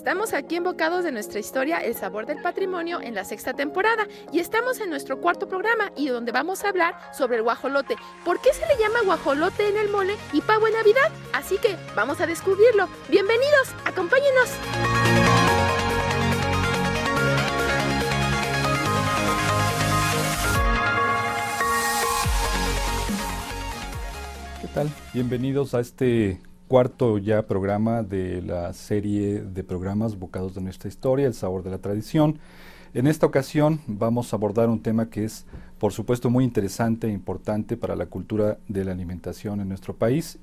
Estamos aquí embocados de nuestra historia El sabor del patrimonio en la sexta temporada y estamos en nuestro cuarto programa y donde vamos a hablar sobre el guajolote. ¿Por qué se le llama guajolote en el mole y pavo en Navidad? Así que vamos a descubrirlo. Bienvenidos, acompáñenos. ¿Qué tal? Bienvenidos a este cuarto ya programa de la serie de programas Bocados de nuestra historia, El sabor de la tradición. En esta ocasión vamos a abordar un tema que es, por supuesto, muy interesante e importante para la cultura de la alimentación en nuestro país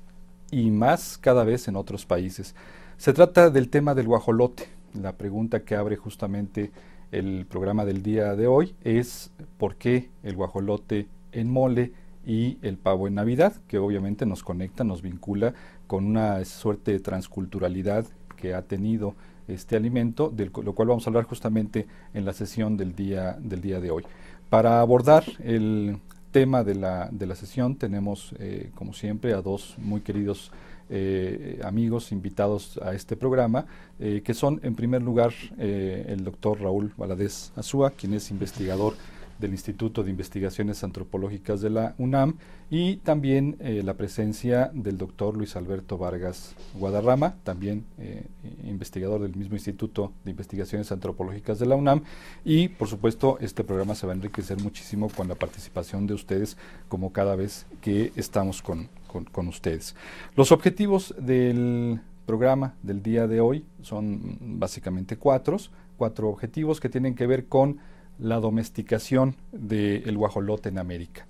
y más cada vez en otros países. Se trata del tema del guajolote. La pregunta que abre justamente el programa del día de hoy es ¿por qué el guajolote en mole y el pavo en Navidad, que obviamente nos conecta, nos vincula con una suerte de transculturalidad que ha tenido este alimento, de lo cual vamos a hablar justamente en la sesión del día, del día de hoy. Para abordar el tema de la, sesión tenemos, eh, como siempre, a dos muy queridos eh, amigos invitados a este programa, eh, que son, en primer lugar, el doctor Raúl Valadez Azúa, quien es investigador del Instituto de Investigaciones Antropológicas de la UNAM y también eh, la presencia del doctor Luis Alberto Vargas Guadarrama, también eh, investigador del mismo Instituto de Investigaciones Antropológicas de la UNAM. Y por supuesto este programa se va a enriquecer muchísimo con la participación de ustedes como cada vez que estamos con, con ustedes. Los objetivos del programa del día de hoy son mm, básicamente cuatro, cuatro objetivos que tienen que ver con la domesticación del guajolote en América.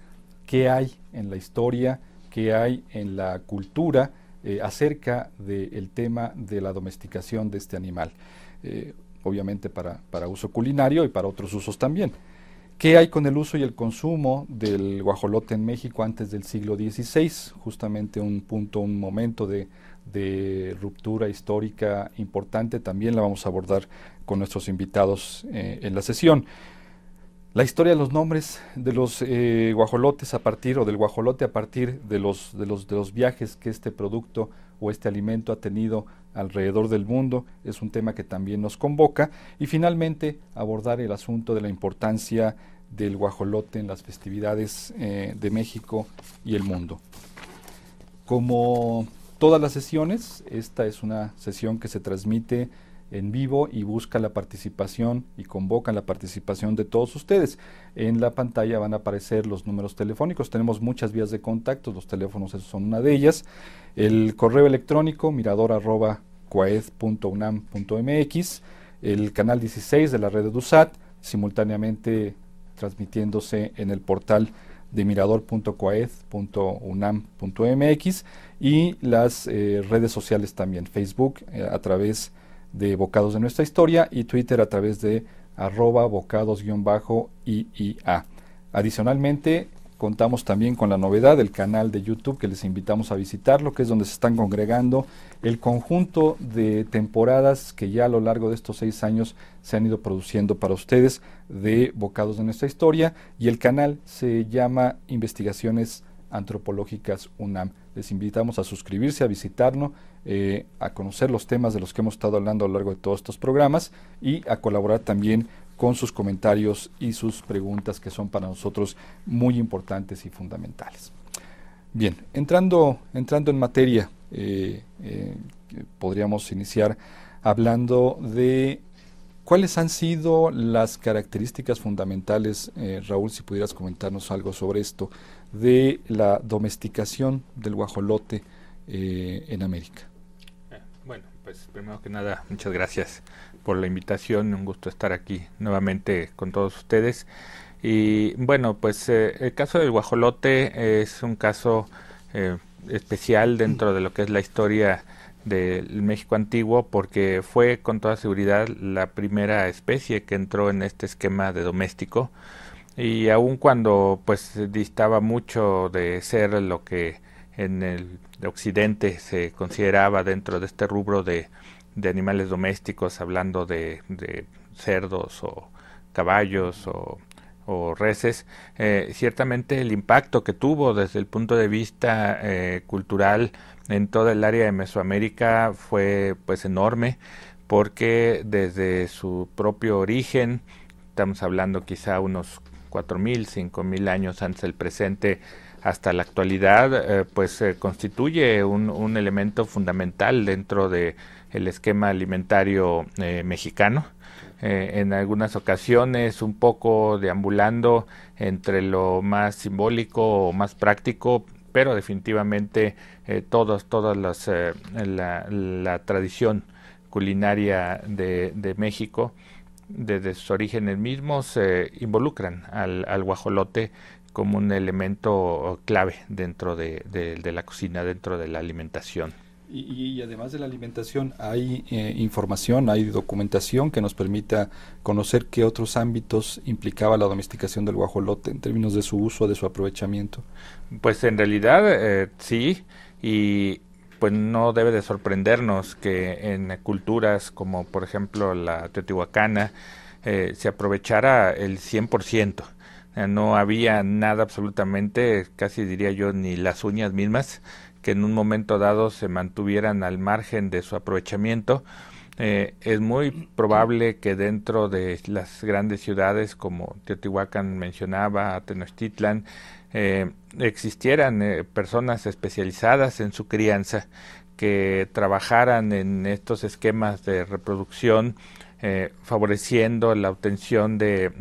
¿Qué hay en la historia? ¿Qué hay en la cultura eh, acerca del tema de la domesticación de este animal? Eh, obviamente para, uso culinario y para otros usos también. ¿Qué hay con el uso y el consumo del guajolote en México antes del siglo XVI? Justamente un punto, un momento de, ruptura histórica importante, también la vamos a abordar con nuestros invitados eh, en la sesión. La historia de los nombres de los eh, guajolotes a partir, o del guajolote a partir de los, de, los, de los viajes que este producto o este alimento ha tenido alrededor del mundo es un tema que también nos convoca. Y finalmente, abordar el asunto de la importancia del guajolote en las festividades eh, de México y el mundo. Como todas las sesiones, esta es una sesión que se transmite en vivo y busca la participación y convocan la participación de todos ustedes. En la pantalla van a aparecer los números telefónicos. Tenemos muchas vías de contacto, los teléfonos son una de ellas. El correo electrónico mirador.coaed.unam.mx, el canal 16 de la red de USAT, simultáneamente transmitiéndose en el portal de mirador.coed.unam.mx y las eh, redes sociales también, Facebook eh, a través de de Bocados de nuestra historia y Twitter a través de arroba bocados-iia. Adicionalmente, contamos también con la novedad del canal de YouTube que les invitamos a visitarlo, que es donde se están congregando el conjunto de temporadas que ya a lo largo de estos seis años se han ido produciendo para ustedes de Bocados de nuestra historia y el canal se llama Investigaciones Antropológicas UNAM. Les invitamos a suscribirse, a visitarnos eh, a conocer los temas de los que hemos estado hablando a lo largo de todos estos programas y a colaborar también con sus comentarios y sus preguntas que son para nosotros muy importantes y fundamentales. Bien, entrando, entrando en materia, eh, eh, podríamos iniciar hablando de cuáles han sido las características fundamentales, Raúl, si pudieras comentarnos algo sobre esto, de la domesticación del guajolote eh, en América. Ah, bueno, pues primero que nada, muchas gracias por la invitación, un gusto estar aquí nuevamente con todos ustedes. Y bueno, pues eh, el caso del guajolote es un caso eh, especial dentro de lo que es la historia del México antiguo porque fue con toda seguridad la primera especie que entró en este esquema de doméstico y aun cuando pues distaba mucho de ser lo que en el de Occidente se consideraba dentro de este rubro de, de animales domésticos, hablando de, de cerdos o caballos o, o reses, eh, ciertamente el impacto que tuvo desde el punto de vista eh, cultural en toda el área de Mesoamérica fue pues enorme porque desde su propio origen, estamos hablando quizá unos 4.000, 5.000 años antes del presente, hasta la actualidad eh, pues eh, constituye un, elemento fundamental dentro de el esquema alimentario eh, mexicano en algunas ocasiones un poco deambulando entre lo más simbólico o más práctico pero definitivamente todos todas las la, tradición culinaria de, México desde sus orígenes mismos se involucran al, al, guajolote como un elemento clave dentro de, la cocina, dentro de la alimentación. Y, además de la alimentación, hay eh, información, hay documentación que nos permita conocer qué otros ámbitos implicaba la domesticación del guajolote en términos de su uso, de su aprovechamiento. Pues en realidad eh, sí, y pues no debe de sorprendernos que en culturas como por ejemplo la teotihuacana eh, se aprovechara el 100%. Eh, no había nada absolutamente, casi diría yo, ni las uñas mismas, que en un momento dado se mantuvieran al margen de su aprovechamiento. Eh, es muy probable que dentro de las grandes ciudades como Teotihuacán mencionaba, Tenochtitlan, eh, existieran personas especializadas en su crianza que trabajaran en estos esquemas de reproducción, favoreciendo la obtención de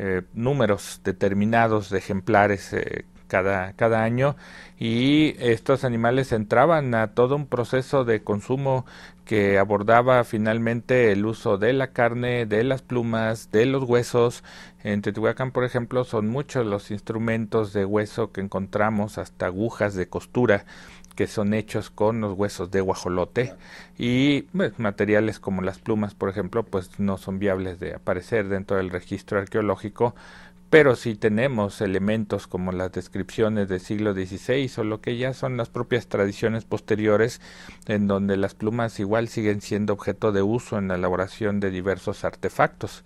eh, números determinados de ejemplares eh, cada, cada año y estos animales entraban a todo un proceso de consumo que abordaba finalmente el uso de la carne, de las plumas, de los huesos. En Teotihuacán, por ejemplo, son muchos los instrumentos de hueso que encontramos, hasta agujas de costura que son hechos con los huesos de guajolote y pues, materiales como las plumas, por ejemplo, pues no son viables de aparecer dentro del registro arqueológico, pero si tenemos elementos como las descripciones del siglo XVI o lo que ya son las propias tradiciones posteriores, en donde las plumas igual siguen siendo objeto de uso en la elaboración de diversos artefactos.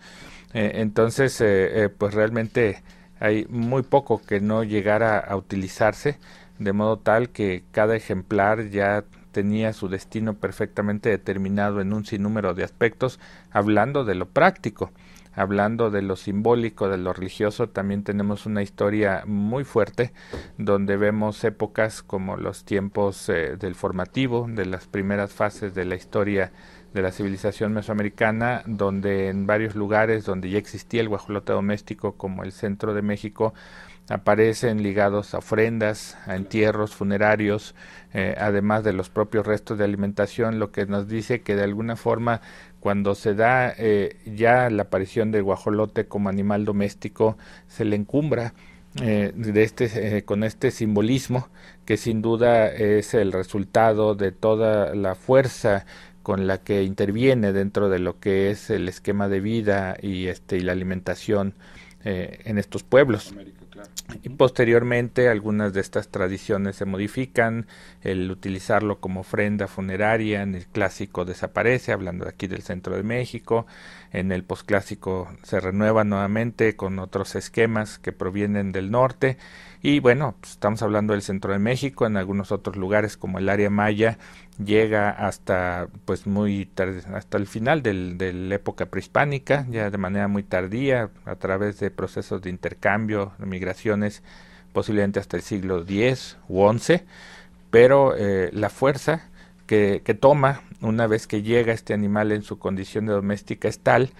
Eh, entonces, eh, eh, pues realmente hay muy poco que no llegara a utilizarse de modo tal que cada ejemplar ya tenía su destino perfectamente determinado en un sinnúmero de aspectos, hablando de lo práctico, hablando de lo simbólico, de lo religioso, también tenemos una historia muy fuerte donde vemos épocas como los tiempos eh, del formativo, de las primeras fases de la historia de la civilización mesoamericana, donde en varios lugares donde ya existía el guajolote doméstico como el centro de México, aparecen ligados a ofrendas, a entierros, funerarios, eh, además de los propios restos de alimentación, lo que nos dice que de alguna forma cuando se da eh, ya la aparición del guajolote como animal doméstico, se le encumbra eh, de este, con este simbolismo que sin duda es el resultado de toda la fuerza con la que interviene dentro de lo que es el esquema de vida y, este, y la alimentación en estos pueblos. Y posteriormente algunas de estas tradiciones se modifican, el utilizarlo como ofrenda funeraria, en el clásico desaparece, hablando aquí del centro de México, en el posclásico se renueva nuevamente con otros esquemas que provienen del norte y bueno, pues, estamos hablando del centro de México, en algunos otros lugares como el área maya llega hasta pues muy tarde, hasta el final de la época prehispánica, ya de manera muy tardía a través de procesos de intercambio, migraciones posiblemente hasta el siglo X u XI, pero eh, la fuerza que, toma una vez que llega este animal en su condición de doméstica es tal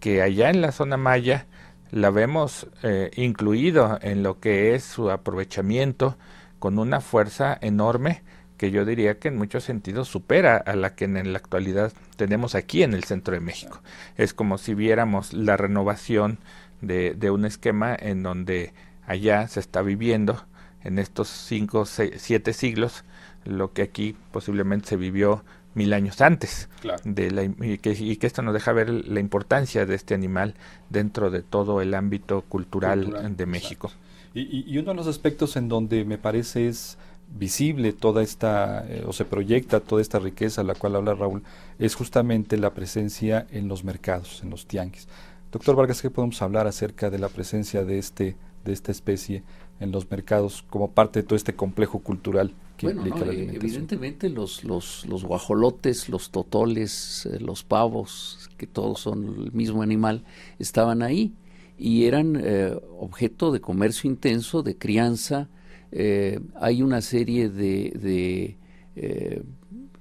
que allá en la zona maya la vemos eh, incluido en lo que es su aprovechamiento con una fuerza enorme que yo diría que en muchos sentidos supera a la que en la actualidad tenemos aquí en el centro de México. Es como si viéramos la renovación de, de un esquema en donde allá se está viviendo en estos cinco seis siete siglos lo que aquí posiblemente se vivió mil años antes. De y, que, esto nos deja ver la importancia de este animal dentro de todo el ámbito cultural, de México. Y, uno de los aspectos en donde me parece es visible toda esta, eh, o se proyecta toda esta riqueza, a la cual habla Raúl, es justamente la presencia en los mercados, en los tianguis. Doctor Vargas, ¿qué podemos hablar acerca de la presencia de, este, de esta especie en los mercados como parte de todo este complejo cultural que implica la alimentación. Evidentemente los, los, guajolotes, los totoles, eh, los pavos, que todos son el mismo animal, estaban ahí y eran eh, objeto de comercio intenso, de crianza. Eh, hay una serie de,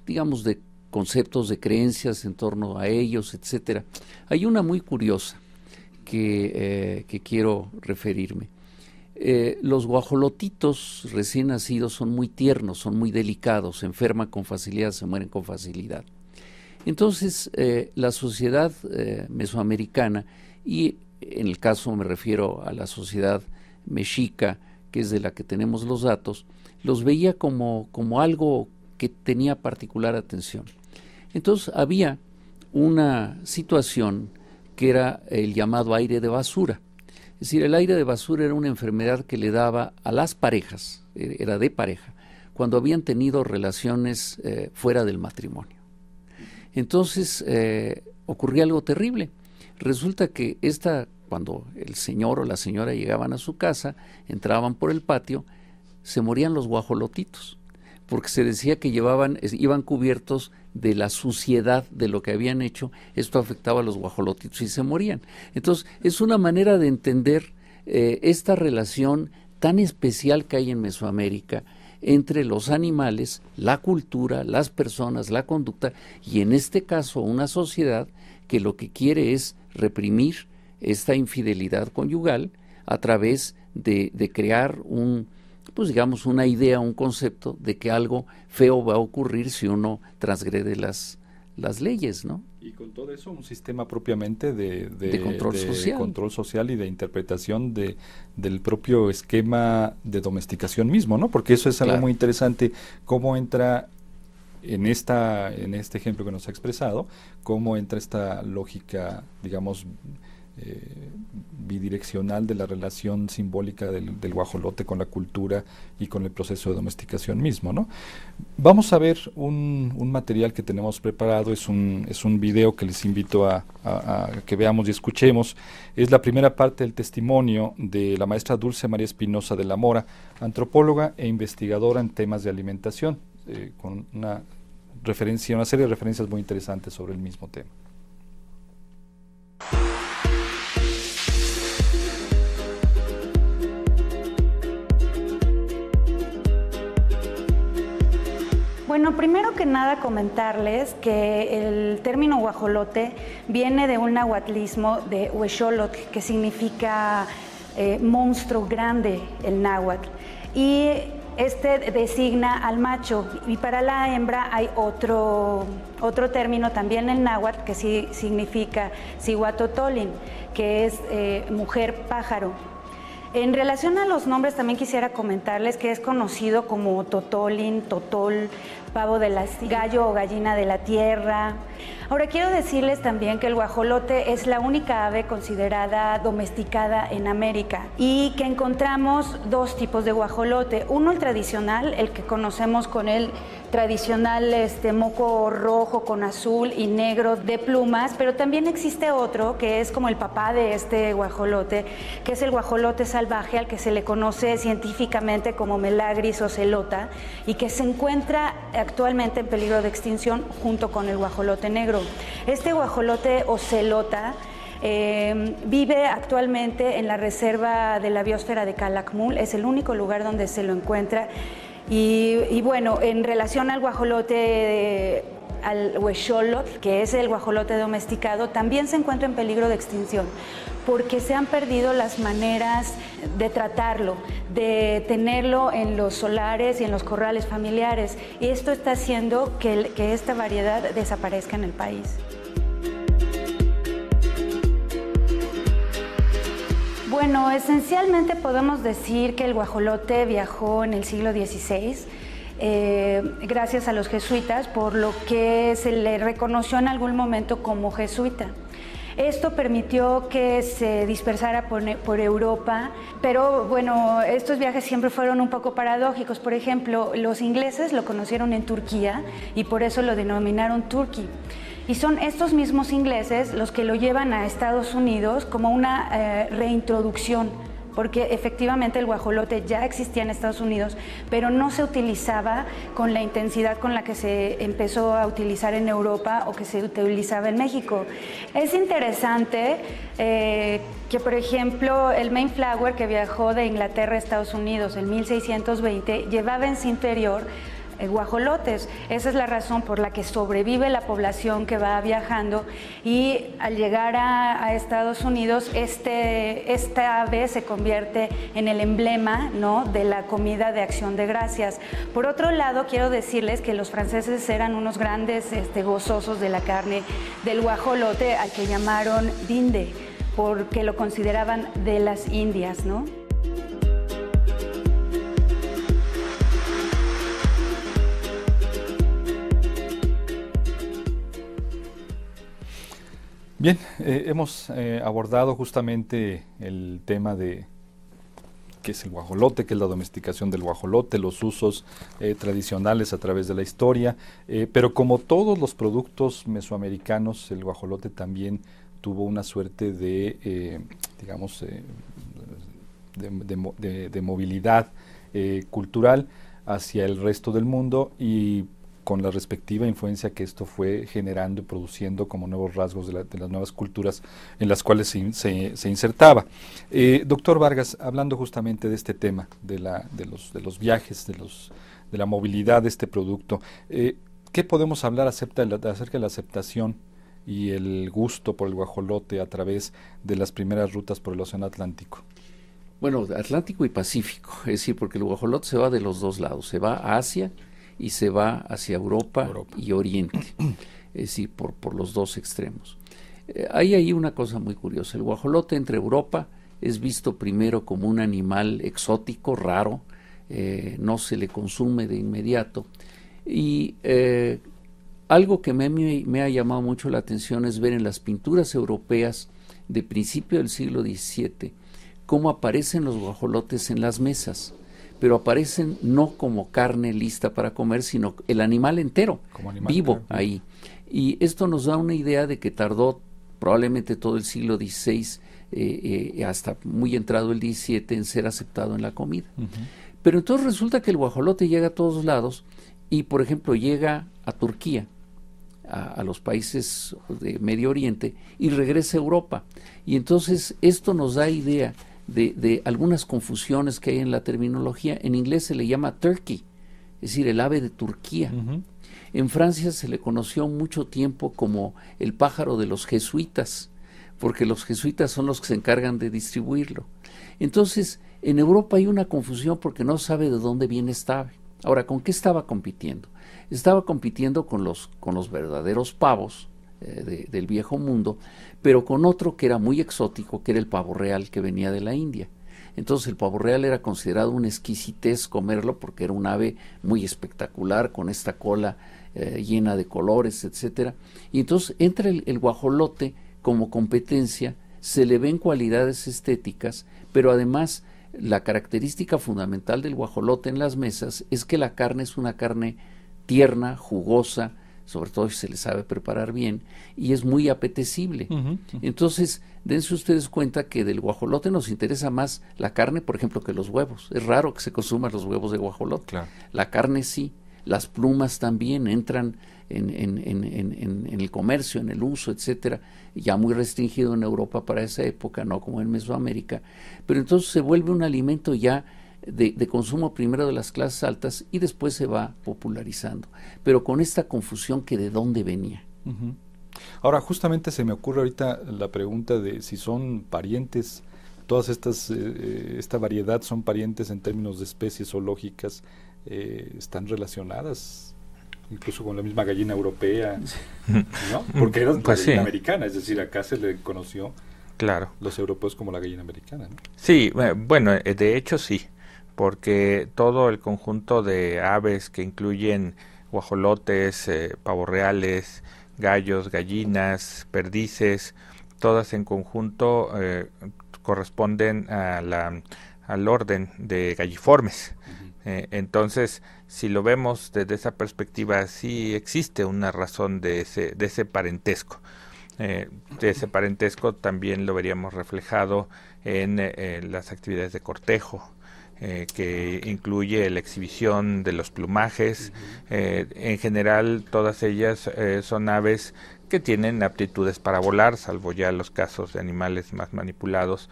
digamos, de conceptos, de creencias en torno a ellos, etcétera. Hay una muy curiosa que quiero referirme. Eh, los guajolotitos recién nacidos son muy tiernos, son muy delicados, se enferman con facilidad, se mueren con facilidad. Entonces, eh, la sociedad eh, mesoamericana, y en el caso me refiero a la sociedad mexica, que es de la que tenemos los datos, los veía como algo que tenía particular atención. Entonces, había una situación que era el llamado aire de basura es decir, el aire de basura era una enfermedad que le daba a las parejas, eh, era de pareja, cuando habían tenido relaciones eh, fuera del matrimonio. Entonces eh, ocurría algo terrible. Resulta que esta, cuando el señor o la señora llegaban a su casa, entraban por el patio, se morían los guajolotitos porque se decía que llevaban, iban cubiertos de la suciedad de lo que habían hecho, esto afectaba a los guajolotitos y se morían. Entonces, es una manera de entender eh, esta relación tan especial que hay en Mesoamérica entre los animales, la cultura, las personas, la conducta y en este caso una sociedad que lo que quiere es reprimir esta infidelidad conyugal a través de crear un, pues digamos, una idea, un concepto de que algo feo va a ocurrir si uno transgrede las, las leyes, ¿no? Y con todo eso, un sistema propiamente de, de, control, social. control, social. y de interpretación de, del propio esquema de domesticación mismo, ¿no? Porque eso es algo muy interesante, cómo entra en, esta, en este ejemplo que nos ha expresado, cómo entra esta lógica, digamos, eh, bidireccional de la relación simbólica del, guajolote con la cultura y con el proceso de domesticación mismo. ¿no? Vamos a ver un, material que tenemos preparado, es un, es un video que les invito a, que veamos y escuchemos. Es la primera parte del testimonio de la maestra Dulce María Espinosa de la Mora, antropóloga e investigadora en temas de alimentación, eh, con una, referencia, una serie de referencias muy interesantes sobre el mismo tema. Bueno, primero que nada comentarles que el término guajolote viene de un nahuatlismo de huecholot, que significa eh, monstruo grande, el náhuatl. Y este designa al macho y para la hembra hay otro, otro término también en náhuatl que sí significa sihuatotolin, que es eh, mujer pájaro. En relación a los nombres también quisiera comentarles que es conocido como totolin, totol, pavo de la gallo o gallina de la tierra. Ahora quiero decirles también que el guajolote es la única ave considerada domesticada en América y que encontramos dos tipos de guajolote, uno el tradicional, el que conocemos con el tradicional este moco rojo con azul y negro de plumas, pero también existe otro que es como el papá de este guajolote, que es el guajolote salvaje al que se le conoce científicamente como melagris o celota y que se encuentra actualmente en peligro de extinción junto con el guajolote negro. Este guajolote o celota em, vive actualmente en la reserva de la biosfera de Calakmul, es el único lugar donde se lo encuentra. Y, y bueno, en relación al guajolote al huexolotl, que es el guajolote domesticado, también se encuentra en peligro de extinción porque se han perdido las maneras de tratarlo, de tenerlo en los solares y en los corrales familiares. Y esto está haciendo que, que esta variedad desaparezca en el país. Bueno, esencialmente podemos decir que el guajolote viajó en el siglo XVI eh, gracias a los jesuitas, por lo que se le reconoció en algún momento como jesuita. Esto permitió que se dispersara por, Europa, pero bueno, estos viajes siempre fueron un poco paradójicos. Por ejemplo, los ingleses lo conocieron en Turquía y por eso lo denominaron Turkey. Y son estos mismos ingleses los que lo llevan a Estados Unidos como una eh, reintroducción porque efectivamente el guajolote ya existía en Estados Unidos, pero no se utilizaba con la intensidad con la que se empezó a utilizar en Europa o que se utilizaba en México. Es interesante eh, que, por ejemplo, el flower que viajó de Inglaterra a Estados Unidos en 1620 llevaba en su interior eh, guajolotes. Esa es la razón por la que sobrevive la población que va viajando y al llegar a, Estados Unidos, este, esta ave se convierte en el emblema ¿no? de la comida de acción de gracias. Por otro lado, quiero decirles que los franceses eran unos grandes este, gozosos de la carne del guajolote al que llamaron dinde porque lo consideraban de las Indias, ¿no? Bien, eh, hemos eh, abordado justamente el tema de qué es el guajolote, qué es la domesticación del guajolote, los usos eh, tradicionales a través de la historia, pero como todos los productos mesoamericanos, el guajolote también tuvo una suerte de, digamos, de, de, movilidad cultural hacia el resto del mundo y con la respectiva influencia que esto fue generando y produciendo como nuevos rasgos de, las nuevas culturas en las cuales se, se, insertaba. Eh, doctor Vargas, hablando justamente de este tema, de, la, de, los, de los viajes, de, los, de la movilidad de este producto, eh, ¿qué podemos hablar acerca de la aceptación y el gusto por el guajolote a través de las primeras rutas por el Océano Atlántico? Bueno, Atlántico y Pacífico, es decir, porque el guajolote se va de los dos lados, se va a Asia, y se va hacia Europa, y Oriente, es por, los dos extremos. Eh, hay ahí una cosa muy curiosa, el guajolote entre Europa es visto primero como un animal exótico, raro, eh, no se le consume de inmediato. Y eh, algo que me, me, ha llamado mucho la atención es ver en las pinturas europeas de principio del siglo XVII cómo aparecen los guajolotes en las mesas pero aparecen no como carne lista para comer, sino el animal entero, vivo ahí. Y esto nos da una idea de que tardó probablemente todo el siglo XVI eh, eh, hasta muy entrado el XVII en ser aceptado en la comida. Pero entonces resulta que el guajolote llega a todos lados y, por ejemplo, llega a Turquía, a, a, los países de Medio Oriente y regresa a Europa. Y entonces esto nos da idea de, algunas confusiones que hay en la terminología. En inglés se le llama turkey, es decir, el ave de Turquía. En Francia se le conoció mucho tiempo como el pájaro de los jesuitas, porque los jesuitas son los que se encargan de distribuirlo. Entonces, en Europa hay una confusión porque no sabe de dónde viene esta ave. Ahora, ¿con qué estaba compitiendo? Estaba compitiendo con los, con los verdaderos pavos, eh, del viejo mundo, pero con otro que era muy exótico, que era el pavo real que venía de la India. Entonces el pavo real era considerado una exquisitez comerlo porque era un ave muy espectacular con esta cola eh, llena de colores, etcétera. Y entonces entra el guajolote como competencia, se le ven cualidades estéticas, pero además la característica fundamental del guajolote en las mesas es que la carne es una carne tierna, jugosa, sobre todo si se le sabe preparar bien, y es muy apetecible. Entonces, dense ustedes cuenta que del guajolote nos interesa más la carne, por ejemplo, que los huevos. Es raro que se consuman los huevos de guajolote. La carne sí, las plumas también entran en, en, en, en, el comercio, en el uso, etcétera, ya muy restringido en Europa para esa época, no como en Mesoamérica, pero entonces se vuelve un alimento ya de, consumo primero de las clases altas y después se va popularizando, pero con esta confusión que de dónde venía. Ahora, justamente se me ocurre ahorita la pregunta de si son parientes, todas estas, eh, eh, esta variedad son parientes en términos de especies zoológicas, eh, están relacionadas incluso con la misma gallina europea, Porque era pues americana, es decir, acá se le conoció claro. los europeos como la gallina americana. Sí, bueno, de hecho sí porque todo el conjunto de aves que incluyen guajolotes, eh, pavos reales, gallos, gallinas, perdices, todas en conjunto eh, corresponden al orden de galliformes. Eh, entonces, si lo vemos desde esa perspectiva, sí existe una razón de ese, parentesco. ese parentesco también lo veríamos reflejado en las actividades de cortejo, eh, que incluye la exhibición de los plumajes. Eh, en general, todas ellas eh, son aves que tienen aptitudes para volar, salvo ya los casos de animales más manipulados,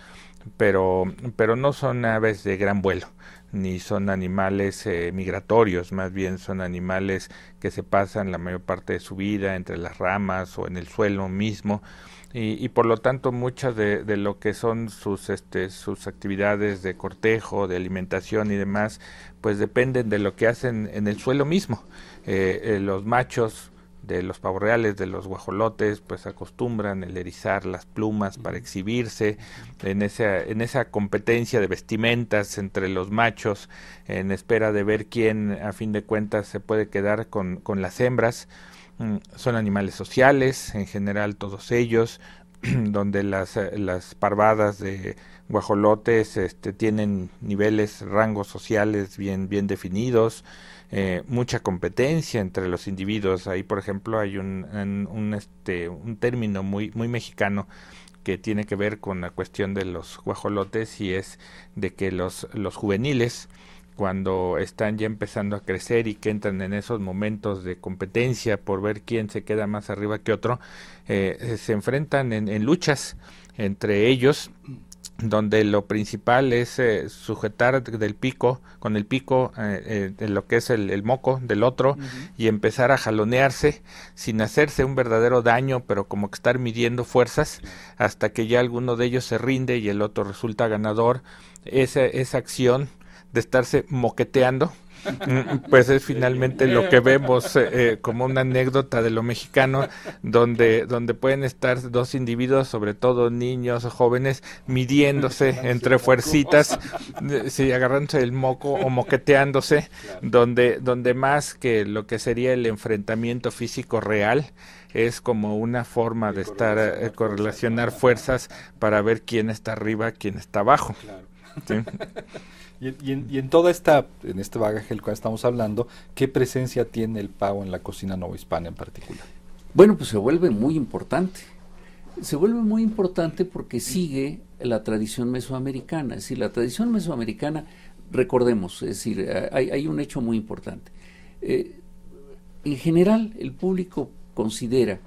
pero, pero no son aves de gran vuelo ni son animales eh, migratorios, más bien son animales que se pasan la mayor parte de su vida entre las ramas o en el suelo mismo. Y, por lo tanto muchas de, lo que son sus, este, sus actividades de cortejo, de alimentación y demás, pues dependen de lo que hacen en el suelo mismo. Eh, eh, los machos de los pavorreales, de los guajolotes, pues acostumbran el erizar las plumas para exhibirse en esa, en esa competencia de vestimentas entre los machos, en espera de ver quién a fin de cuentas se puede quedar con, con las hembras. Mm, son animales sociales, en general todos ellos, donde las, las parvadas de guajolotes este, tienen niveles, rangos sociales bien, bien definidos. Eh, mucha competencia entre los individuos. Ahí, por ejemplo, hay un, un, este, un término muy, muy mexicano que tiene que ver con la cuestión de los guajolotes y es de que los, los juveniles cuando están ya empezando a crecer y que entran en esos momentos de competencia por ver quién se queda más arriba que otro, eh, se enfrentan en luchas entre ellos donde lo principal es eh, sujetar del pico, con el pico, eh, eh, de lo que es el, moco del otro, y empezar a jalonearse sin hacerse un verdadero daño, pero como que estar midiendo fuerzas hasta que ya alguno de ellos se rinde y el otro resulta ganador. Esa, esa acción de estarse moqueteando, pues es finalmente lo que vemos eh, eh, como una anécdota de lo mexicano, donde, donde pueden estar dos individuos, sobre todo niños o jóvenes, midiéndose entre fuercitas, eh, sí, agarrándose el moco o moqueteándose, donde, donde más que lo que sería el enfrentamiento físico real, es como una forma de, estar correlacionar, fuerzas para ver quién está arriba, quién está abajo. Y, en, toda esta, en este bagaje del cual estamos hablando, ¿qué presencia tiene el pavo en la cocina novohispana en particular? Bueno, pues se vuelve muy importante. Se vuelve muy importante porque sigue la tradición mesoamericana. Es decir, la tradición mesoamericana, recordemos, es decir, eh, hay, un hecho muy importante. Eh, en general, el público considera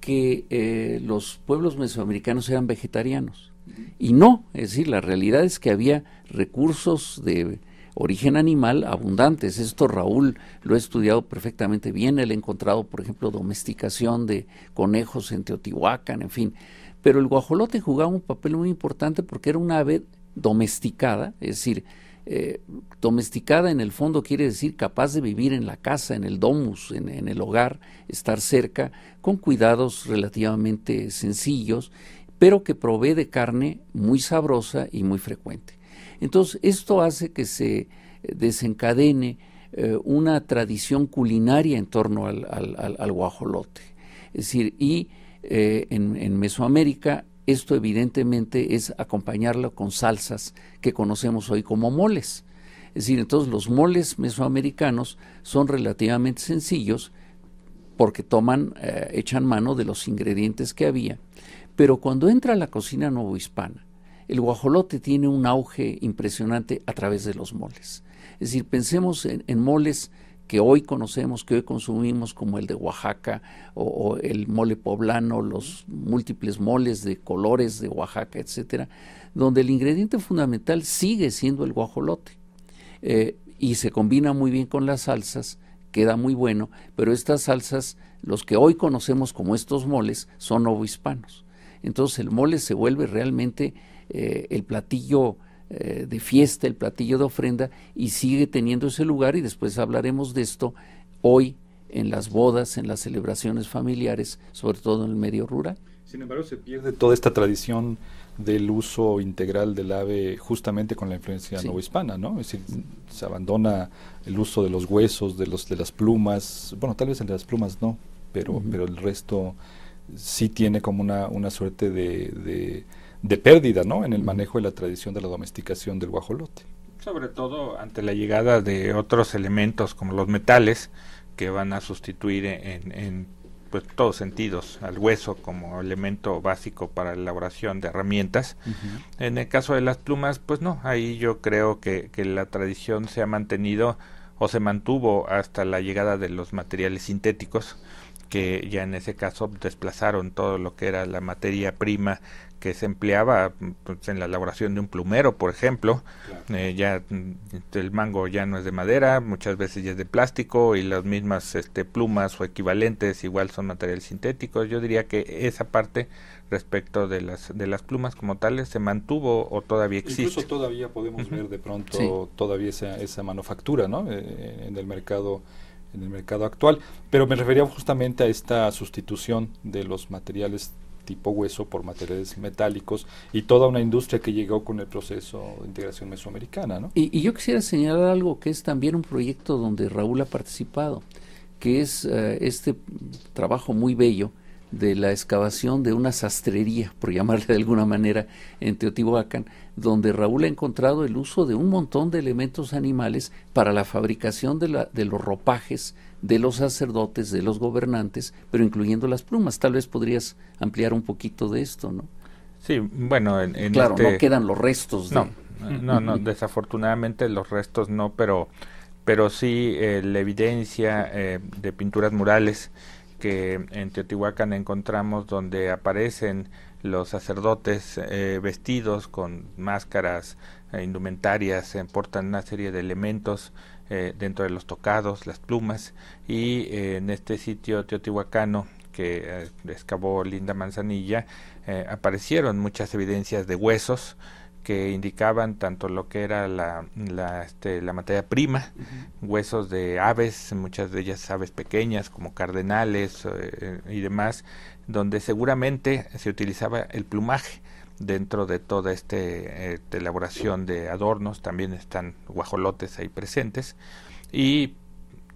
que eh, los pueblos mesoamericanos eran vegetarianos y no, es decir, la realidad es que había recursos de origen animal abundantes. Esto Raúl lo ha estudiado perfectamente bien. Él ha encontrado, por ejemplo, domesticación de conejos en Teotihuacán, en fin. Pero el guajolote jugaba un papel muy importante porque era una ave domesticada, es decir, eh, domesticada en el fondo quiere decir capaz de vivir en la casa, en el domus, en el hogar, estar cerca, con cuidados relativamente sencillos pero que provee de carne muy sabrosa y muy frecuente. Entonces, esto hace que se eh, desencadene eh, una tradición culinaria en torno al, guajolote. Es decir, y eh, en, Mesoamérica esto evidentemente es acompañarlo con salsas que conocemos hoy como moles. Es decir, entonces los moles mesoamericanos son relativamente sencillos porque toman, echan mano de los ingredientes que había pero cuando entra a la cocina novohispana, el guajolote tiene un auge impresionante a través de los moles. Es decir, pensemos en, moles que hoy conocemos, que hoy consumimos, como el de Oaxaca o, el mole poblano, los múltiples moles de colores de Oaxaca, etcétera, donde el ingrediente fundamental sigue siendo el guajolote eh, y se combina muy bien con las salsas, queda muy bueno, pero estas salsas, los que hoy conocemos como estos moles, son novohispanos entonces el mole se vuelve realmente eh, el platillo eh, de fiesta, el platillo de ofrenda, y sigue teniendo ese lugar, y después hablaremos de esto hoy en las bodas, en las celebraciones familiares, sobre todo en el medio rural. Sin embargo, se pierde toda esta tradición del uso integral del ave justamente con la influencia novohispana, ¿no? Es decir, se abandona el uso de los huesos, de, los, de las plumas, bueno, tal vez en las plumas no, pero, pero el resto sí tiene como una, suerte de, de, pérdida ¿no? en el manejo de la tradición de la domesticación del guajolote. Sobre todo ante la llegada de otros elementos como los metales que van a sustituir en, en pues, todos sentidos al hueso como elemento básico para la elaboración de herramientas. En el caso de las plumas, pues no, ahí yo creo que, que la tradición se ha mantenido o se mantuvo hasta la llegada de los materiales sintéticos que ya en ese caso desplazaron todo lo que era la materia prima que se empleaba pues, en la elaboración de un plumero, por ejemplo. Eh, ya mm, el mango ya no es de madera, muchas veces ya es de plástico y las mismas este, plumas o equivalentes igual son materiales sintéticos Yo diría que esa parte respecto de las de las plumas como tales se mantuvo o todavía existe. Incluso todavía podemos ver de pronto todavía esa, esa manufactura, ¿no? Eh, en el mercado en el mercado actual, pero me refería justamente a esta sustitución de los materiales tipo hueso por materiales metálicos y toda una industria que llegó con el proceso de integración mesoamericana. ¿no? Y, yo quisiera señalar algo que es también un proyecto donde Raúl ha participado, que es eh, este trabajo muy bello de la excavación de una sastrería, por llamarle de alguna manera, en Teotihuacán, donde Raúl ha encontrado el uso de un montón de elementos animales para la fabricación de, la, de los ropajes de los sacerdotes, de los gobernantes, pero incluyendo las plumas. Tal vez podrías ampliar un poquito de esto, ¿no? Sí, bueno, en, claro, no este- quedan los restos. No, no, no, desafortunadamente los restos no, pero, pero sí eh, la evidencia eh, de pinturas murales que en Teotihuacán encontramos donde aparecen los sacerdotes eh, vestidos con máscaras, eh, indumentarias, se portan una serie de elementos eh, dentro de los tocados, las plumas, y en este sitio teotihuacano que excavó Linda Manzanilla, aparecieron muchas evidencias de huesos, que indicaban tanto lo que era la, la, este, materia prima, huesos de aves, muchas de ellas aves pequeñas como cardenales eh, eh, y demás, donde seguramente se utilizaba el plumaje dentro de toda esta este elaboración de adornos, también están guajolotes ahí presentes y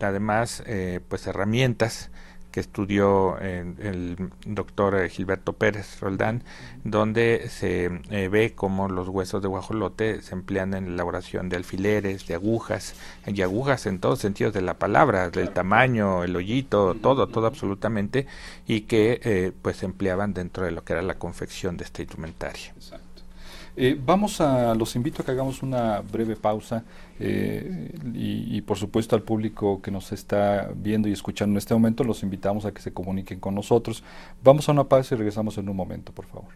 además eh, pues herramientas que estudió el doctor eh, Gilberto Pérez Roldán, donde se eh, ve cómo los huesos de guajolote se emplean en la elaboración de alfileres, de agujas, y agujas en todos sentidos de la palabra, del tamaño, el hoyito, todo, todo absolutamente, y que eh, pues se empleaban dentro de lo que era la confección de este instrumentario. Eh, vamos a, los invito a que hagamos una breve pausa eh, y, por supuesto al público que nos está viendo y escuchando en este momento, los invitamos a que se comuniquen con nosotros. Vamos a una pausa y regresamos en un momento, por favor.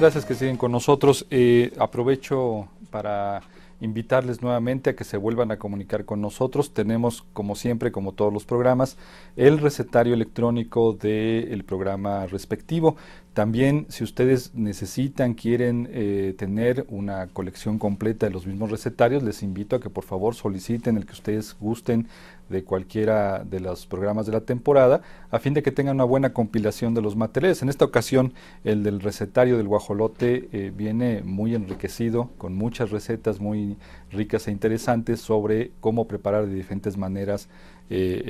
gracias que siguen con nosotros. Eh, aprovecho para invitarles nuevamente a que se vuelvan a comunicar con nosotros. Tenemos, como siempre, como todos los programas, el recetario electrónico del programa respectivo. También, si ustedes necesitan, quieren eh, tener una colección completa de los mismos recetarios, les invito a que por favor soliciten el que ustedes gusten de cualquiera de los programas de la temporada, a fin de que tengan una buena compilación de los materiales. En esta ocasión, el del recetario del guajolote eh, viene muy enriquecido, con muchas recetas muy ricas e interesantes sobre cómo preparar de diferentes maneras eh,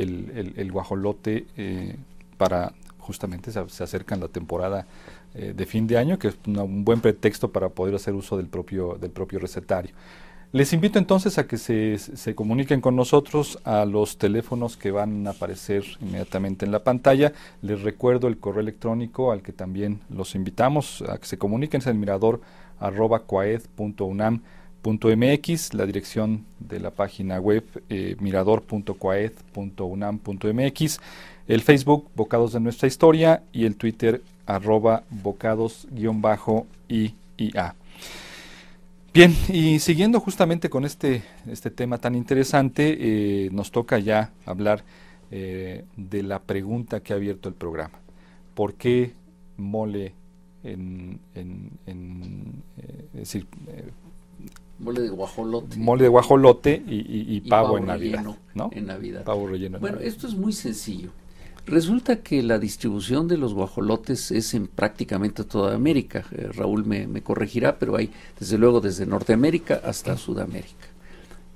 el, guajolote eh, para justamente se, acerca la temporada de fin de año, que es un buen pretexto para poder hacer uso del propio, del propio recetario. Les invito entonces a que se, comuniquen con nosotros a los teléfonos que van a aparecer inmediatamente en la pantalla. Les recuerdo el correo electrónico al que también los invitamos a que se comuniquen, es el mirador arroba la dirección de la página web eh, el Facebook Bocados de Nuestra Historia y el Twitter arroba bocados-ia. Bien, y siguiendo justamente con este, este tema tan interesante, eh, nos toca ya hablar eh, de la pregunta que ha abierto el programa. ¿Por qué mole en... Eh, decir, mole de guajolote. Mole de guajolote y, y, pavo, en Navidad. Relleno, En Navidad. Pavo relleno. Bueno, esto es muy sencillo. Resulta que la distribución de los guajolotes es en prácticamente toda América. Eh, Raúl me, corregirá, pero hay desde luego desde Norteamérica hasta Sudamérica.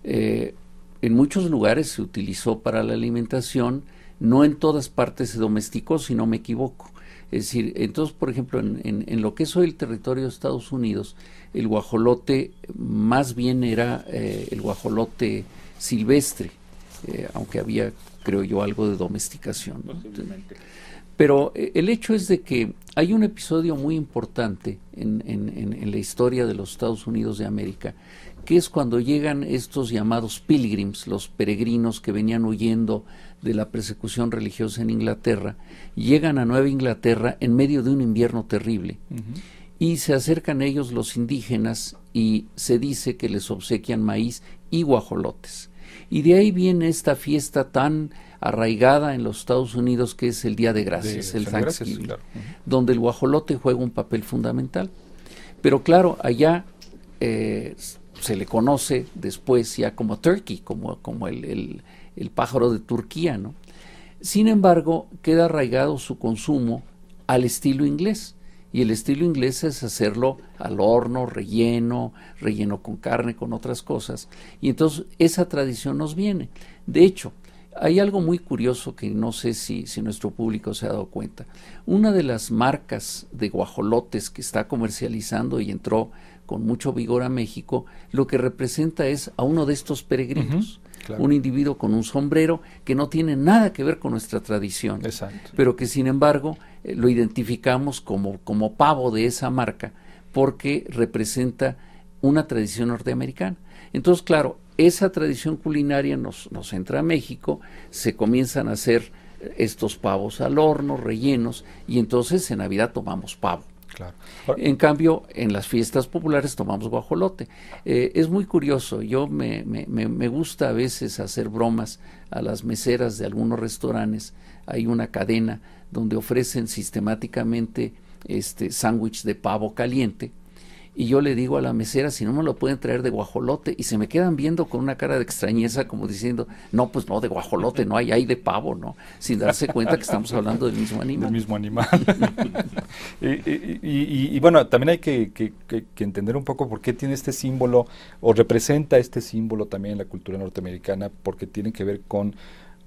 Eh, en muchos lugares se utilizó para la alimentación, no en todas partes se domesticó, si no me equivoco. Es decir, entonces, por ejemplo, en, lo que es hoy el territorio de Estados Unidos, el guajolote más bien era eh, el guajolote silvestre, aunque había creo yo, algo de domesticación. Pero eh, el hecho es de que hay un episodio muy importante en, la historia de los Estados Unidos de América, que es cuando llegan estos llamados pilgrims, los peregrinos que venían huyendo de la persecución religiosa en Inglaterra, llegan a Nueva Inglaterra en medio de un invierno terrible. Y se acercan ellos los indígenas y se dice que les obsequian maíz y guajolotes. Y de ahí viene esta fiesta tan arraigada en los Estados Unidos que es el Día de Gracias, el Thanksgiving, donde el guajolote juega un papel fundamental. Pero claro, allá eh, se le conoce después ya como turkey, como, como el, el, pájaro de Turquía, ¿no? Sin embargo, queda arraigado su consumo al estilo inglés. Y el estilo inglés es hacerlo al horno, relleno, relleno con carne, con otras cosas. Y entonces esa tradición nos viene. De hecho, hay algo muy curioso que no sé si, si, nuestro público se ha dado cuenta. Una de las marcas de guajolotes que está comercializando y entró con mucho vigor a México, lo que representa es a uno de estos peregrinos un individuo con un sombrero que no tiene nada que ver con nuestra tradición, pero que sin embargo eh, lo identificamos como, pavo de esa marca porque representa una tradición norteamericana. Entonces, claro, esa tradición culinaria nos, nos entra a México, se comienzan a hacer eh, estos pavos al horno, rellenos, y entonces en Navidad tomamos pavo. En cambio, en las fiestas populares tomamos guajolote. Eh, es muy curioso, yo me, me, me, gusta a veces hacer bromas a las meseras de algunos restaurantes. Hay una cadena donde ofrecen sistemáticamente este sándwich de pavo caliente, y yo le digo a la mesera si no me lo pueden traer de guajolote y se me quedan viendo con una cara de extrañeza como diciendo, no, pues no, de guajolote no hay, hay de pavo, ¿no? Sin darse cuenta que estamos hablando del mismo animal. Del mismo animal. y, y, y, bueno, también hay que, entender un poco por qué tiene este símbolo o representa este símbolo también en la cultura norteamericana porque tiene que ver con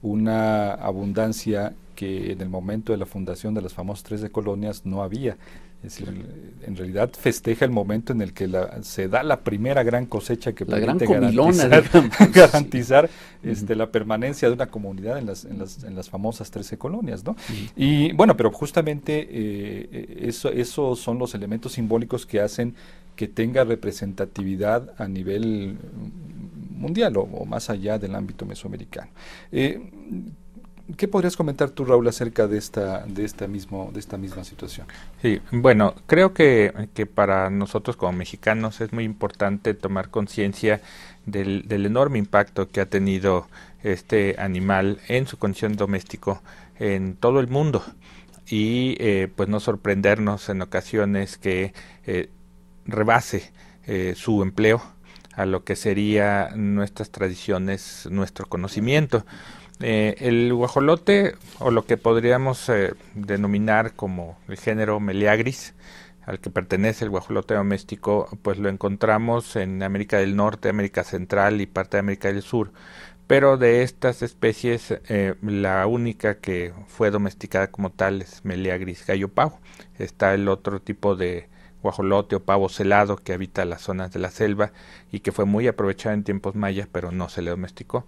una abundancia que en el momento de la fundación de las famosas 13 colonias no había. Es decir, en realidad festeja el momento en el que se da la primera gran cosecha que permite garantizar, este, la permanencia de una comunidad en las, famosas 13 colonias. ¿no? Y bueno, pero justamente eh, esos son los elementos simbólicos que hacen que tenga representatividad a nivel mundial o, más allá del ámbito mesoamericano. Eh, ¿Qué podrías comentar tú, Raúl, acerca de esta, de esta, mismo, de esta misma situación? Sí, bueno, creo que, para nosotros como mexicanos es muy importante tomar conciencia del, enorme impacto que ha tenido este animal en su condición doméstico en todo el mundo y eh, pues no sorprendernos en ocasiones que eh, rebase eh, su empleo a lo que serían nuestras tradiciones, nuestro conocimiento. Eh, el guajolote, o lo que podríamos eh, denominar como el género Meleagris, al que pertenece el guajolote doméstico, pues lo encontramos en América del Norte, América Central y parte de América del Sur. Pero de estas especies, eh, la única que fue domesticada como tal es Meleagris gallo pavo. Está el otro tipo de, guajolote o pavo celado que habita las zonas de la selva y que fue muy aprovechado en tiempos mayas, pero no se le domesticó.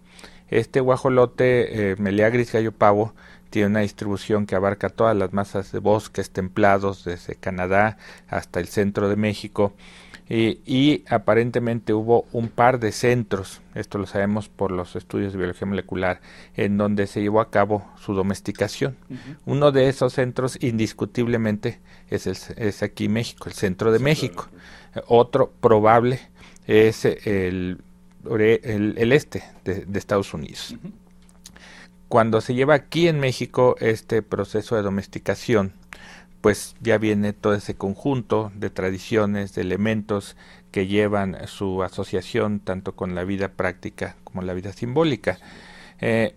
Este guajolote eh, meleagris gallo pavo tiene una distribución que abarca todas las masas de bosques templados desde Canadá hasta el centro de México y, aparentemente hubo un par de centros, esto lo sabemos por los estudios de biología molecular, en donde se llevó a cabo su domesticación. Uno de esos centros indiscutiblemente es, es aquí México, el centro de México. Otro probable es el el, este de, Estados Unidos. Cuando se lleva aquí en México este proceso de domesticación, pues ya viene todo ese conjunto de tradiciones, de elementos que llevan su asociación tanto con la vida práctica como la vida simbólica. Eh,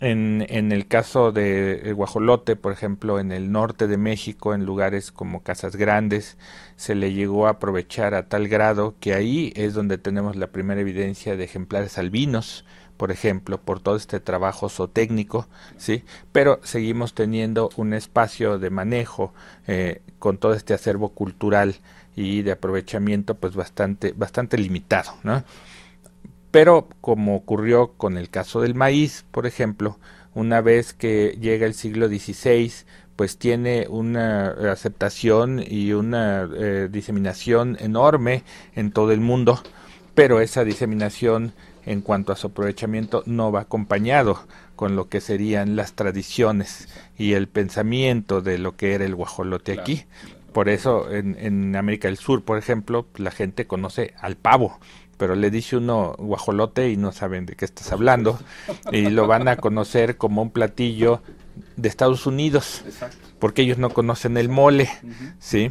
en, en, el caso de eh, guajolote, por ejemplo, en el norte de México, en lugares como Casas Grandes, se le llegó a aprovechar a tal grado que ahí es donde tenemos la primera evidencia de ejemplares albinos, por ejemplo, por todo este trabajo zootécnico, ¿sí? Pero seguimos teniendo un espacio de manejo eh, con todo este acervo cultural y de aprovechamiento pues bastante, bastante limitado, ¿no? Pero como ocurrió con el caso del maíz, por ejemplo, una vez que llega el siglo XVI, pues tiene una aceptación y una eh, diseminación enorme en todo el mundo, pero esa diseminación en cuanto a su aprovechamiento no va acompañado con lo que serían las tradiciones y el pensamiento de lo que era el guajolote aquí. Por eso en, en América del Sur, por ejemplo, la gente conoce al pavo, pero le dice uno guajolote y no saben de qué estás hablando y lo van a conocer como un platillo de Estados Unidos porque ellos no conocen el mole sí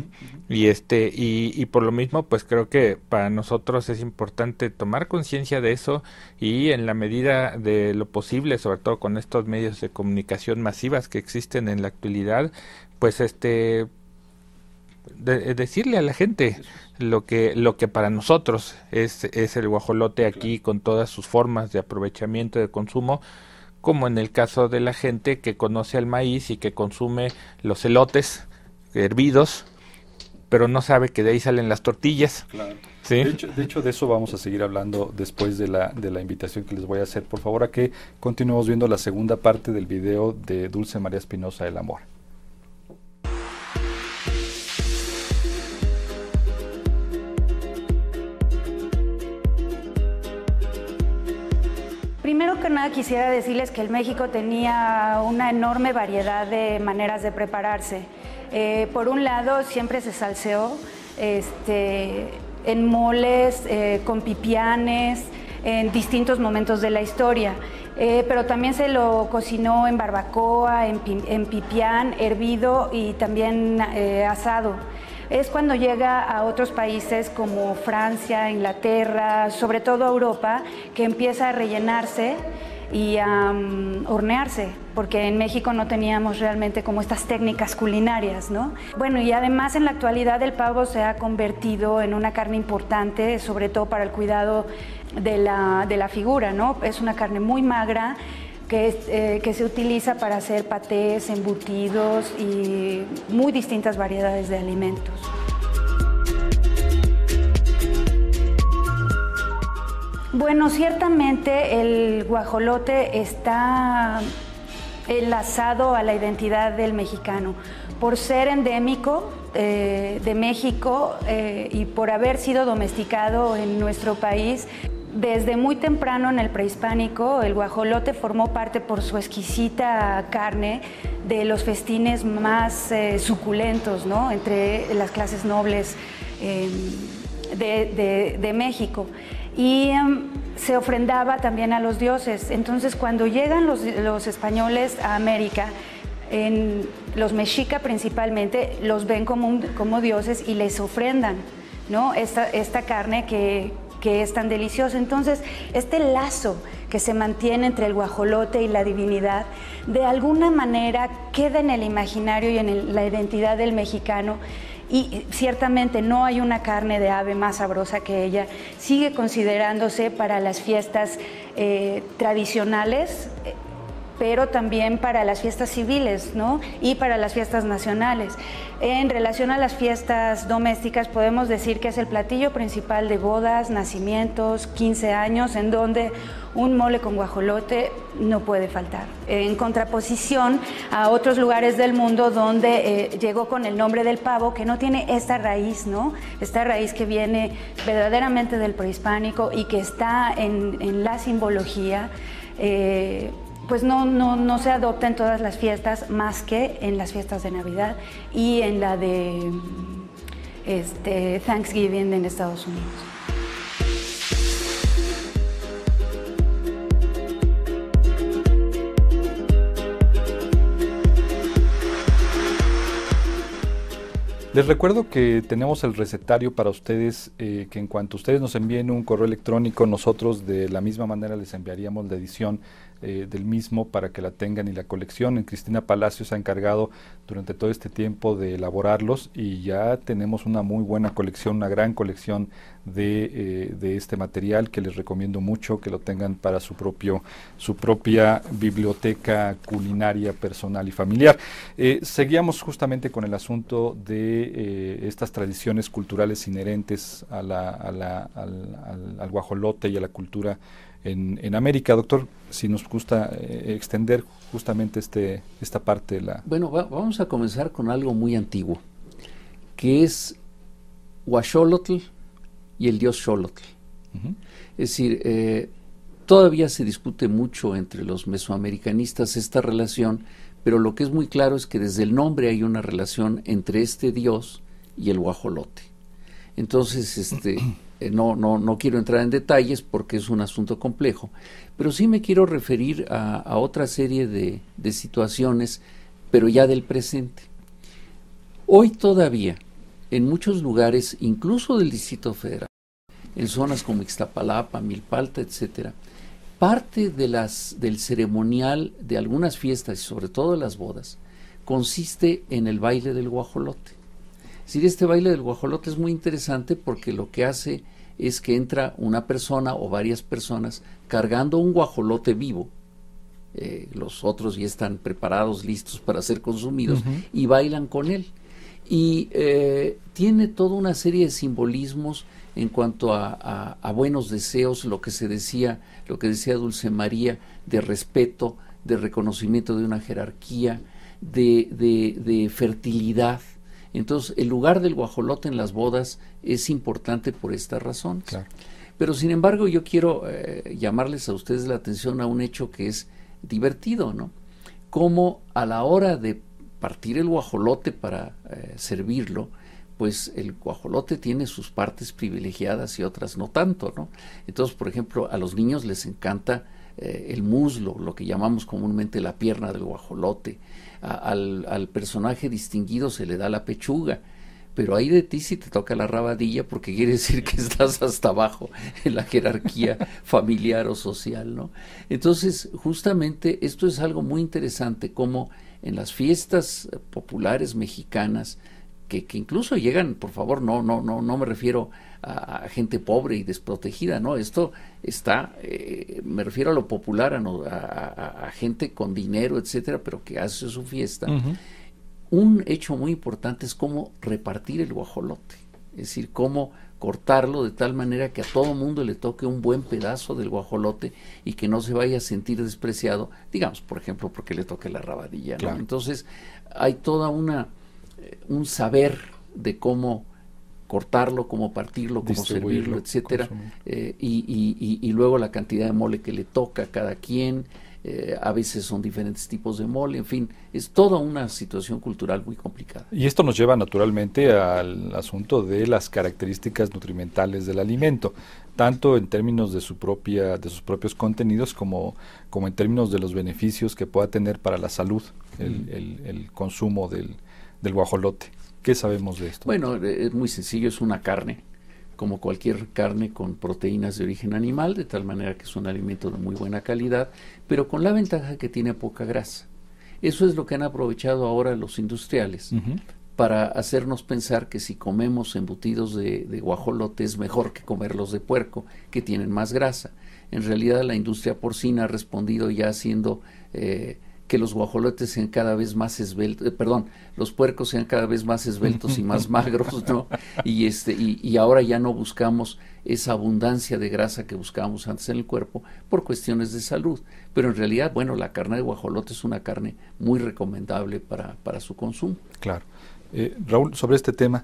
y este y, por lo mismo pues creo que para nosotros es importante tomar conciencia de eso y en la medida de lo posible sobre todo con estos medios de comunicación masivas que existen en la actualidad pues este eh, decirle a la gente lo que, lo que para nosotros es, es el guajolote aquí con todas sus formas de aprovechamiento y de consumo como en el caso de la gente que conoce al maíz y que consume los elotes hervidos, pero no sabe que de ahí salen las tortillas. De, hecho, de, eso vamos a seguir hablando después de la, de la invitación que les voy a hacer. Por favor, a que continuemos viendo la segunda parte del video de Dulce María Espinosa, El Amor. Primero que nada quisiera decirles que el México tenía una enorme variedad de maneras de prepararse. Eh, por un lado siempre se salseó este, en moles, eh, con pipianes, en distintos momentos de la historia. Eh, pero también se lo cocinó en barbacoa, en pipián, hervido y también asado es cuando llega a otros países como Francia, Inglaterra, sobre todo Europa, que empieza a rellenarse y a mm, hornearse, porque en México no teníamos realmente como estas técnicas culinarias, ¿no? Bueno, y además en la actualidad el pavo se ha convertido en una carne importante, sobre todo para el cuidado de la, de la figura, ¿no? Es una carne muy magra eh, que, se utiliza para hacer patés, embutidos y muy distintas variedades de alimentos. Bueno, ciertamente el guajolote está enlazado a la identidad del mexicano. Por ser endémico eh, de México eh, y por haber sido domesticado en nuestro país, desde muy temprano en el prehispánico, el guajolote formó parte por su exquisita carne de los festines más eh, suculentos, Entre las clases nobles em, de, México. Y em, se ofrendaba también a los dioses. Entonces, cuando llegan los, españoles a América, los mexica principalmente los ven como, dioses y les ofrendan esta carne que, que es tan delicioso. Entonces, este lazo que se mantiene entre el guajolote y la divinidad, de alguna manera queda en el imaginario y en la identidad del mexicano. Y ciertamente no hay una carne de ave más sabrosa que ella. Sigue considerándose para las fiestas eh, tradicionales eh, pero también para las fiestas civiles ¿no? y para las fiestas nacionales. En relación a las fiestas domésticas, podemos decir que es el platillo principal de bodas, nacimientos, 15 años, en donde un mole con guajolote no puede faltar. En contraposición a otros lugares del mundo donde eh, llegó con el nombre del pavo, que no tiene esta raíz, ¿no? Esta raíz que viene verdaderamente del prehispánico y que está en, la simbología. Eh, pues no, se adopta en todas las fiestas más que en las fiestas de Navidad y en la de este, Thanksgiving en Estados Unidos. Les recuerdo que tenemos el recetario para ustedes, eh, que en cuanto ustedes nos envíen un correo electrónico, nosotros de la misma manera les enviaríamos la edición eh, del mismo para que la tengan y la colección. Cristina Palacios ha encargado durante todo este tiempo de elaborarlos y ya tenemos una muy buena colección, una gran colección de, eh, este material que les recomiendo mucho que lo tengan para su, propio, su propia biblioteca culinaria personal y familiar. Eh, seguíamos justamente con el asunto de estas tradiciones culturales inherentes al, al, al guajolote y a la cultura en, América. Doctor, si nos gusta eh, extender justamente este, esta parte de la... Bueno, vamos a comenzar con algo muy antiguo, que es Huacholotl y el dios Xolotl. Es decir, eh, todavía se discute mucho entre los mesoamericanistas esta relación, pero lo que es muy claro es que desde el nombre hay una relación entre este dios y el guajolote. Entonces, este, Eh, no, no, no quiero entrar en detalles porque es un asunto complejo, pero sí me quiero referir a, otra serie de, de situaciones, pero ya del presente. Hoy todavía, en muchos lugares, incluso del Distrito Federal, en zonas como Ixtapalapa, Milpalta, etc., parte de las, del ceremonial de algunas fiestas y sobre todo las bodas consiste en el baile del guajolote. Es decir, este baile del guajolote es muy interesante porque lo que hace es que entra una persona o varias personas cargando un guajolote vivo. Eh, los otros ya están preparados, listos para ser consumidos y bailan con él. Y eh, tiene toda una serie de simbolismos en cuanto a, a, buenos deseos, lo que se decía, lo que decía Dulce María, de respeto, de reconocimiento de una jerarquía, de, de, de fertilidad, entonces, el lugar del guajolote en las bodas es importante por esta razón. Pero, sin embargo, yo quiero eh, llamarles a ustedes la atención a un hecho que es divertido, ¿no? Como a la hora de partir el guajolote para eh, servirlo, pues el guajolote tiene sus partes privilegiadas y otras no tanto, ¿no? Entonces, por ejemplo, a los niños les encanta eh, el muslo, lo que llamamos comúnmente la pierna del guajolote al, personaje distinguido se le da la pechuga, pero ahí de ti si te toca la rabadilla porque quiere decir que estás hasta abajo en la jerarquía familiar o social, ¿no? Entonces, justamente esto es algo muy interesante, como en las fiestas populares mexicanas, que, que incluso llegan, por favor, no, no, no, no me refiero a, gente pobre y desprotegida, ¿no? Esto está, eh, me refiero a lo popular, a, a, gente con dinero, etcétera, pero que hace su fiesta. Un hecho muy importante es cómo repartir el guajolote, es decir, cómo cortarlo de tal manera que a todo mundo le toque un buen pedazo del guajolote y que no se vaya a sentir despreciado, digamos, por ejemplo, porque le toque la rabadilla, ¿no? Entonces, hay toda una eh, un saber de cómo cortarlo, cómo partirlo, cómo servirlo, etcétera, eh, y, luego la cantidad de mole que le toca a cada quien, eh, a veces son diferentes tipos de mole, en fin, es toda una situación cultural muy complicada. Y esto nos lleva naturalmente al asunto de las características nutrimentales del alimento, tanto en términos de su propia, de sus propios contenidos como, como en términos de los beneficios que pueda tener para la salud el, consumo del guajolote. ¿Qué sabemos de esto? Bueno, eh, es muy sencillo, es una carne, como cualquier carne con proteínas de origen animal, de tal manera que es un alimento de muy buena calidad, pero con la ventaja que tiene poca grasa. Eso es lo que han aprovechado ahora los industriales para hacernos pensar que si comemos embutidos de, guajolote es mejor que comerlos de puerco, que tienen más grasa. En realidad la industria porcina ha respondido ya haciendo eh, que los guajolotes sean cada vez más esbeltos, eh, perdón, los puercos sean cada vez más esbeltos y más magros, ¿no? Y, este, y, ahora ya no buscamos esa abundancia de grasa que buscábamos antes en el cuerpo por cuestiones de salud. Pero en realidad, bueno, la carne de guajolote es una carne muy recomendable para, para su consumo. Claro. Eh, Raúl, sobre este tema.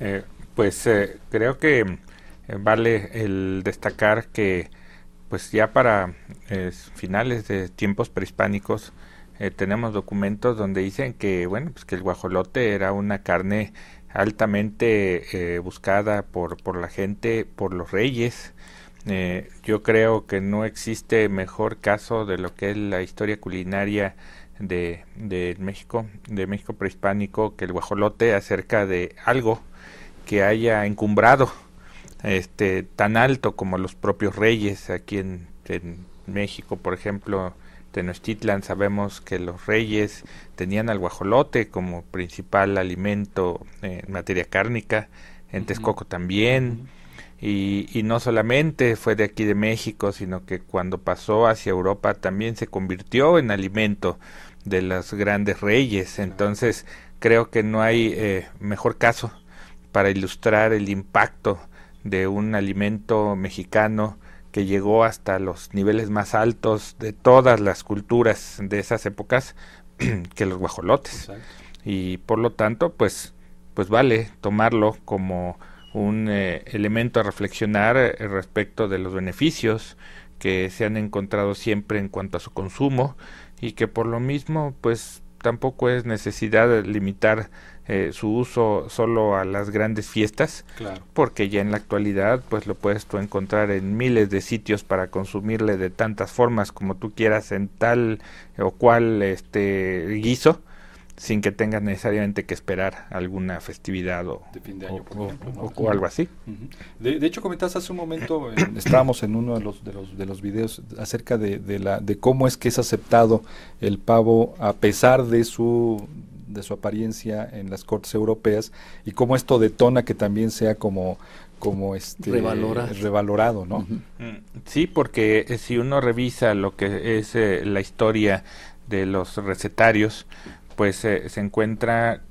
Eh, pues creo que vale el destacar que pues ya para eh, finales de tiempos prehispánicos eh, tenemos documentos donde dicen que bueno pues que el guajolote era una carne altamente eh, buscada por, por la gente por los reyes yo creo que no existe mejor caso de lo que es la historia culinaria de, de México de México prehispánico que el guajolote acerca de algo que haya encumbrado este, tan alto como los propios reyes aquí en, México, por ejemplo. Tenochtitlan sabemos que los reyes tenían al guajolote como principal alimento eh, en materia cárnica, en Texcoco también, Y, no solamente fue de aquí de México, sino que cuando pasó hacia Europa también se convirtió en alimento de los grandes reyes. Entonces creo que no hay eh, mejor caso para ilustrar el impacto de un alimento mexicano que llegó hasta los niveles más altos de todas las culturas de esas épocas que los guajolotes. Y por lo tanto, pues, pues vale tomarlo como un eh, elemento a reflexionar eh, respecto de los beneficios que se han encontrado siempre en cuanto a su consumo y que por lo mismo, pues tampoco es necesidad limitar eh, su uso solo a las grandes fiestas, porque ya en la actualidad pues lo puedes tú encontrar en miles de sitios para consumirle de tantas formas como tú quieras en tal o cual este guiso sin que tengas necesariamente que esperar alguna festividad o, algo así. de, hecho, comentás hace un momento, estábamos en uno de los, de los, de los videos acerca de, de, la, de cómo es que es aceptado el pavo a pesar de su de su apariencia en las cortes europeas y cómo esto detona que también sea como como este revalorado, ¿no? Mm, sí, porque eh, si uno revisa lo que es eh, la historia de los recetarios, pues eh, se encuentra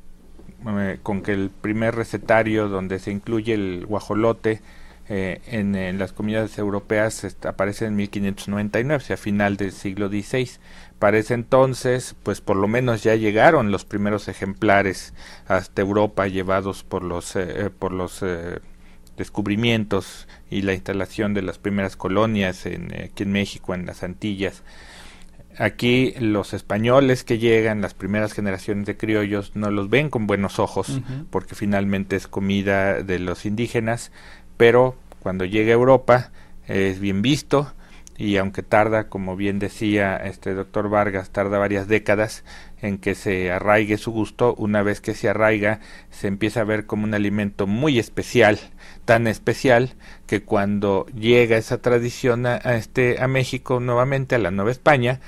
con que el primer recetario donde se incluye el guajolote eh, en, las comunidades europeas aparece en 1599, o sea, final del siglo XVI. Para ese entonces, pues por lo menos ya llegaron los primeros ejemplares hasta Europa llevados por los, eh, eh, por los descubrimientos y la instalación de las primeras colonias aquí en México, en las Antillas. Aquí los españoles que llegan, las primeras generaciones de criollos, no los ven con buenos ojos, porque finalmente es comida de los indígenas, pero cuando llega a Europa es bien visto y aunque tarda, como bien decía este doctor Vargas, tarda varias décadas en que se arraigue su gusto, una vez que se arraiga se empieza a ver como un alimento muy especial, tan especial que cuando llega esa tradición a, este, a México nuevamente, a la Nueva España,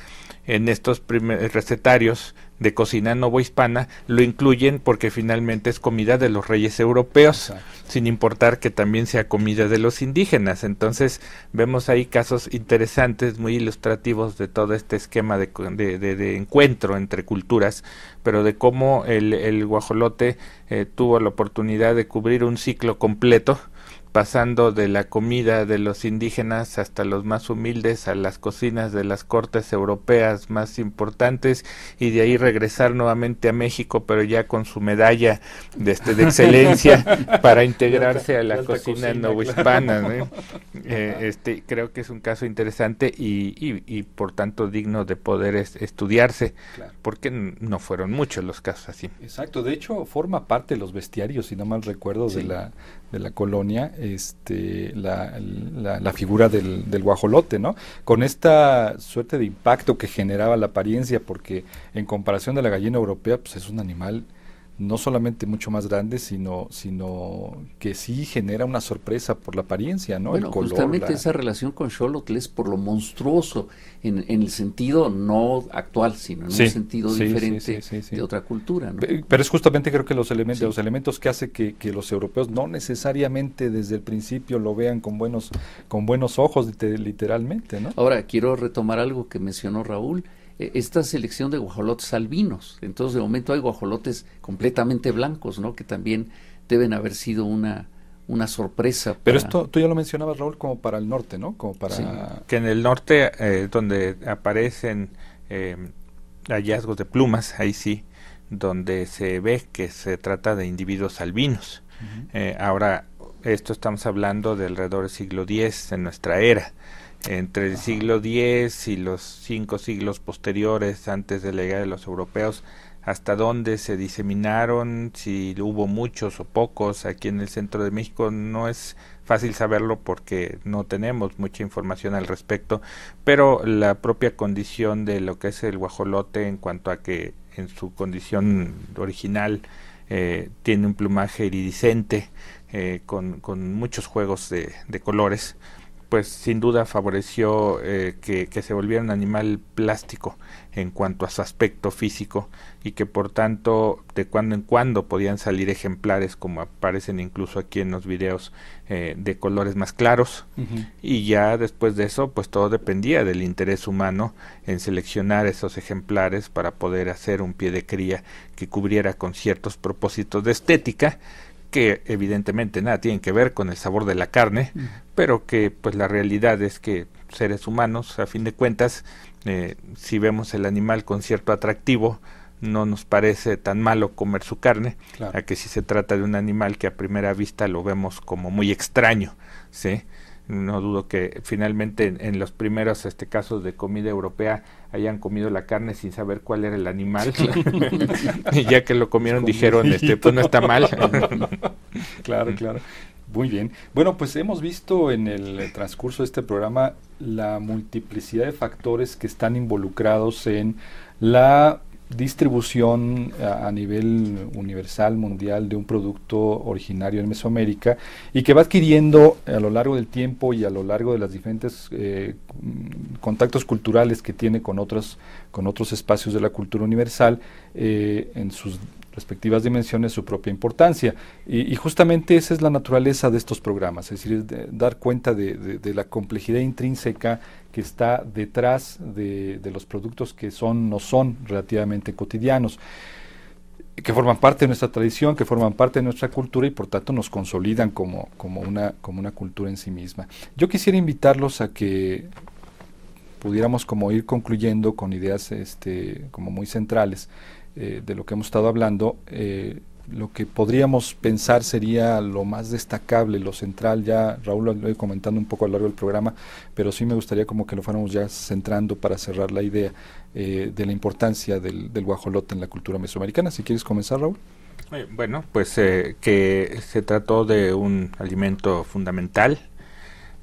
en estos primeros recetarios de cocina novohispana lo incluyen porque finalmente es comida de los reyes europeos, sin importar que también sea comida de los indígenas. Entonces vemos ahí casos interesantes, muy ilustrativos de todo este esquema de, de, encuentro entre culturas, pero de cómo el, el guajolote eh, tuvo la oportunidad de cubrir un ciclo completo pasando de la comida de los indígenas hasta los más humildes a las cocinas de las cortes europeas más importantes y de ahí regresar nuevamente a México pero ya con su medalla de, este, de excelencia para integrarse a la, cocina, no hispana. Eh, este, creo que es un caso interesante y, y, por tanto digno de poder estudiarse porque no fueron muchos los casos así. Exacto, de hecho forma parte de los bestiarios, si no mal recuerdo, de, la, de la colonia este, la, figura del, del, guajolote, ¿no? Con esta suerte de impacto que generaba la apariencia, porque en comparación de la gallina europea, pues es un animal no solamente mucho más grande, sino, sino que sí genera una sorpresa por la apariencia, ¿no? justamente esa relación con Charlotte es por lo monstruoso, en, el sentido no actual, sino en un sentido diferente de otra cultura, ¿no? Pero es justamente creo que los elementos, los elementos que hace que, que, los europeos no necesariamente desde el principio lo vean con buenos, con buenos ojos, literalmente, ¿no? Ahora, quiero retomar algo que mencionó Raúl, eh, esta selección de guajolotes albinos. Entonces, de momento hay guajolotes completamente blancos, ¿no? Que también deben haber sido una, una sorpresa. Pero esto tú ya lo mencionabas, Raúl, como para el norte, ¿no? Como para... Que en el norte, eh, donde aparecen eh, hallazgos de plumas, ahí sí, donde se ve que se trata de individuos albinos. Eh, ahora, esto estamos hablando de alrededor del siglo X en nuestra era entre el siglo X y los cinco siglos posteriores antes de la llegada de los europeos, hasta dónde se diseminaron, si hubo muchos o pocos aquí en el centro de México, no es fácil saberlo porque no tenemos mucha información al respecto, pero la propia condición de lo que es el guajolote en cuanto a que en su condición original eh, tiene un plumaje iridiscente eh, con, muchos juegos de colores, pues sin duda favoreció eh, que, que, se volviera un animal plástico en cuanto a su aspecto físico y que por tanto de cuando en cuando podían salir ejemplares como aparecen incluso aquí en los videos eh, de colores más claros y ya después de eso pues todo dependía del interés humano en seleccionar esos ejemplares para poder hacer un pie de cría que cubriera con ciertos propósitos de estética que evidentemente nada tienen que ver con el sabor de la carne, pero que pues la realidad es que seres humanos, a fin de cuentas, eh, si vemos el animal con cierto atractivo, no nos parece tan malo comer su carne, a que si se trata de un animal que a primera vista lo vemos como muy extraño, ¿sí? no dudo que finalmente en, los primeros este, casos de comida europea hayan comido la carne sin saber cuál era el animal y ya que lo comieron dijeron este pues no está mal claro claro muy bien bueno pues hemos visto en el transcurso de este programa la multiplicidad de factores que están involucrados en la distribución eh, a, nivel universal, mundial, de un producto originario en Mesoamérica y que va adquiriendo a lo largo del tiempo y a lo largo de los diferentes eh, contactos culturales que tiene con otros, con otros espacios de la cultura universal eh, en sus respectivas dimensiones su propia importancia. Y, justamente esa es la naturaleza de estos programas, es decir, dar cuenta de, la complejidad intrínseca que está detrás de, los productos que son, no son relativamente cotidianos que forman parte de nuestra tradición, que forman parte de nuestra cultura y por tanto nos consolidan como, una, cultura en sí misma. Yo quisiera invitarlos a que pudiéramos como ir concluyendo con ideas este, como muy centrales eh, de lo que hemos estado hablando, eh, lo que podríamos pensar sería lo más destacable, lo central, ya Raúl lo he comentando un poco a lo largo del programa, pero sí me gustaría como que lo fuéramos ya centrando para cerrar la idea eh, de la importancia del, del, guajolote en la cultura mesoamericana. Si quieres comenzar, Raúl. bueno, pues que se trató de un alimento fundamental,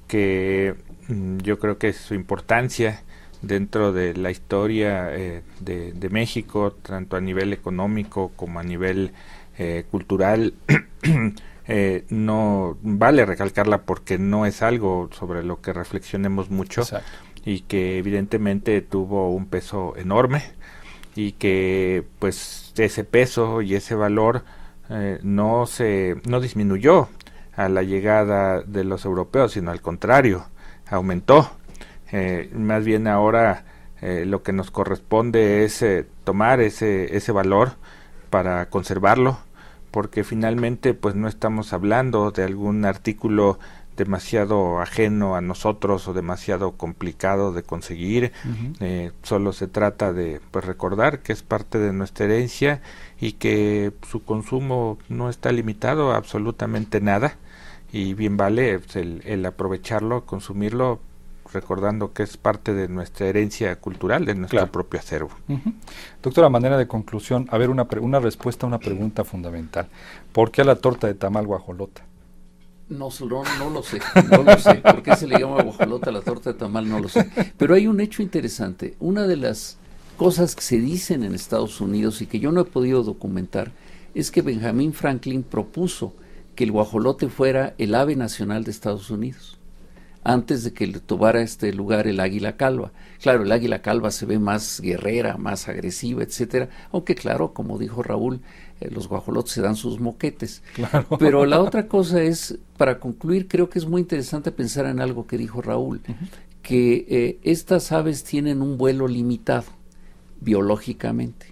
que mm, yo creo que es su importancia dentro de la historia eh, de, México, tanto a nivel económico como a nivel eh, cultural. Eh, no vale recalcarla porque no es algo sobre lo que reflexionemos mucho y que evidentemente tuvo un peso enorme y que pues ese peso y ese valor no se no disminuyó a la llegada de los europeos sino al contrario aumentó eh, más bien ahora eh, lo que nos corresponde es eh, tomar ese, ese valor para conservarlo, porque finalmente pues no estamos hablando de algún artículo demasiado ajeno a nosotros o demasiado complicado de conseguir. solo se trata de pues, recordar que es parte de nuestra herencia y que su consumo no está limitado a absolutamente nada y bien vale pues, el, el aprovecharlo, consumirlo recordando que es parte de nuestra herencia cultural, de nuestro propio acervo. Doctora, manera de conclusión, a ver, una, una respuesta a una pregunta fundamental. ¿Por qué a la torta de tamal guajolota? No, no, lo sé, no lo sé. ¿Por qué se le llama guajolota a la torta de tamal? No lo sé. Pero hay un hecho interesante. Una de las cosas que se dicen en Estados Unidos y que yo no he podido documentar es que Benjamin Franklin propuso que el guajolote fuera el ave nacional de Estados Unidos antes de que le tomara este lugar el águila calva. Claro, el águila calva se ve más guerrera, más agresiva, etcétera, aunque claro, como dijo Raúl, eh, los guajolotes se dan sus moquetes. Pero la otra cosa es, para concluir, creo que es muy interesante pensar en algo que dijo Raúl, que eh, estas aves tienen un vuelo limitado biológicamente,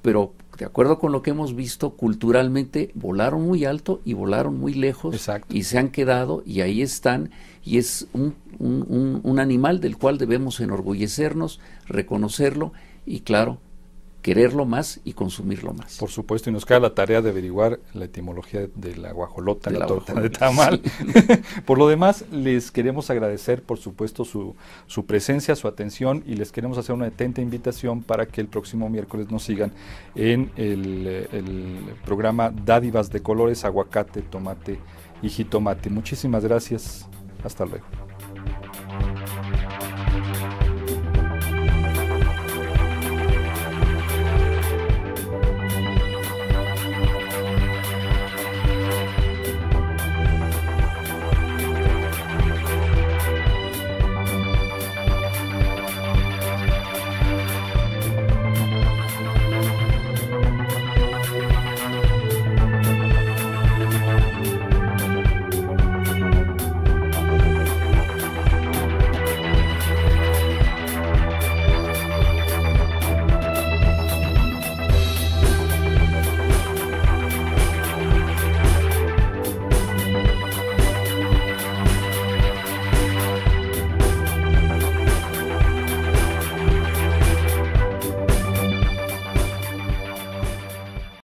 pero de acuerdo con lo que hemos visto, culturalmente volaron muy alto y volaron muy lejos y se han quedado y ahí están y es un, un, animal del cual debemos enorgullecernos, reconocerlo y claro, quererlo más y consumirlo más. Por supuesto, y nos queda la tarea de averiguar la etimología de la guajolota, la, torta de tamal. por lo demás, les queremos agradecer, por supuesto, su, presencia, su atención, y les queremos hacer una atenta invitación para que el próximo miércoles nos sigan en el, el programa Dádivas de Colores, Aguacate, Tomate y Jitomate. Muchísimas gracias. Hasta luego.